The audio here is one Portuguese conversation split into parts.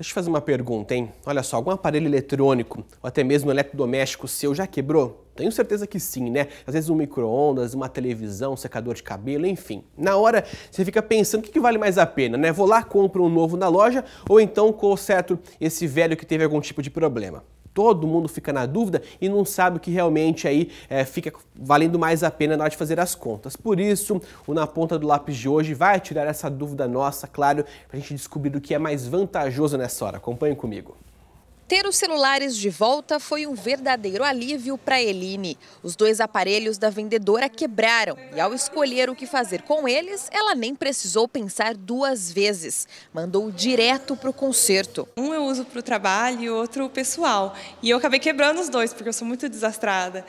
Deixa eu fazer uma pergunta, hein? Olha só, algum aparelho eletrônico ou até mesmo eletrodoméstico seu já quebrou? Tenho certeza que sim, né? Às vezes um micro-ondas, uma televisão, um secador de cabelo, enfim. Na hora você fica pensando o que, que, vale mais a pena, né? Vou lá, compro um novo na loja ou então conserto esse velho que teve algum tipo de problema todo mundo fica na dúvida e não sabe o que realmente aí é, fica valendo mais a pena na hora de fazer as contas. Por isso, o Na Ponta do Lápis de hoje vai tirar essa dúvida nossa, claro, para a gente descobrir o que é mais vantajoso nessa hora. Acompanhe comigo. Ter os celulares de volta foi um verdadeiro alívio para Eline. Os dois aparelhos da vendedora quebraram e, ao escolher o que fazer com eles, ela nem precisou pensar duas vezes. Mandou direto para o conserto. Um eu uso para o trabalho e outro pessoal. E eu acabei quebrando os dois, porque eu sou muito desastrada.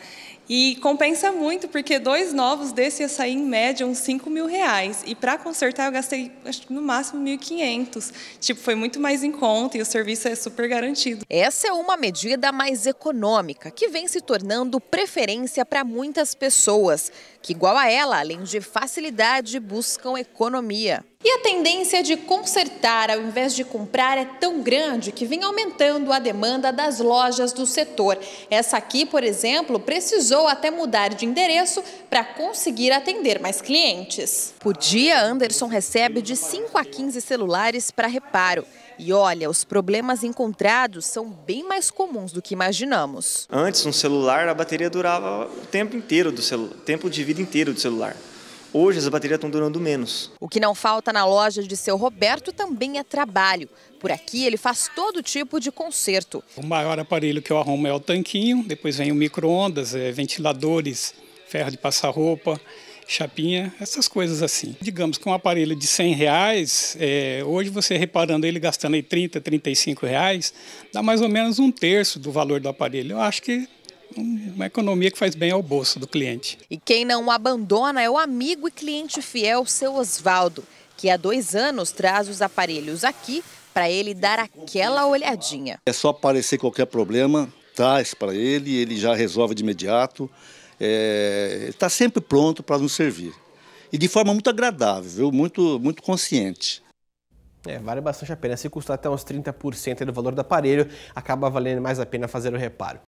E compensa muito, porque dois novos desse ia sair em média uns 5 mil reais. E para consertar eu gastei acho, no máximo 1.500. Tipo, foi muito mais em conta e o serviço é super garantido. Essa é uma medida mais econômica, que vem se tornando preferência para muitas pessoas, que igual a ela, além de facilidade, buscam economia. E a tendência de consertar ao invés de comprar é tão grande que vem aumentando a demanda das lojas do setor. Essa aqui, por exemplo, precisou até mudar de endereço para conseguir atender mais clientes. Por dia, Anderson recebe de 5 a 15 celulares para reparo. E olha, os problemas encontrados são bem mais comuns do que imaginamos. Antes, um celular, a bateria durava o tempo inteiro do celular, tempo de vida inteiro do celular. Hoje as baterias estão durando menos. O que não falta na loja de seu Roberto também é trabalho. Por aqui ele faz todo tipo de conserto. O maior aparelho que eu arrumo é o tanquinho, depois vem o micro-ondas, é, ventiladores, ferro de passar roupa, chapinha, essas coisas assim. Digamos que um aparelho de 100 reais, é, hoje você reparando ele gastando aí 30, 35 reais, dá mais ou menos um terço do valor do aparelho. Eu acho que uma economia que faz bem ao bolso do cliente. E quem não abandona é o amigo e cliente fiel, seu Osvaldo, que há dois anos traz os aparelhos aqui para ele dar aquela olhadinha. É só aparecer qualquer problema, traz para ele, ele já resolve de imediato. Está é, tá sempre pronto para nos servir. E de forma muito agradável, viu? Muito, muito consciente. É, vale bastante a pena. Se custar até uns 30% do valor do aparelho, acaba valendo mais a pena fazer o reparo.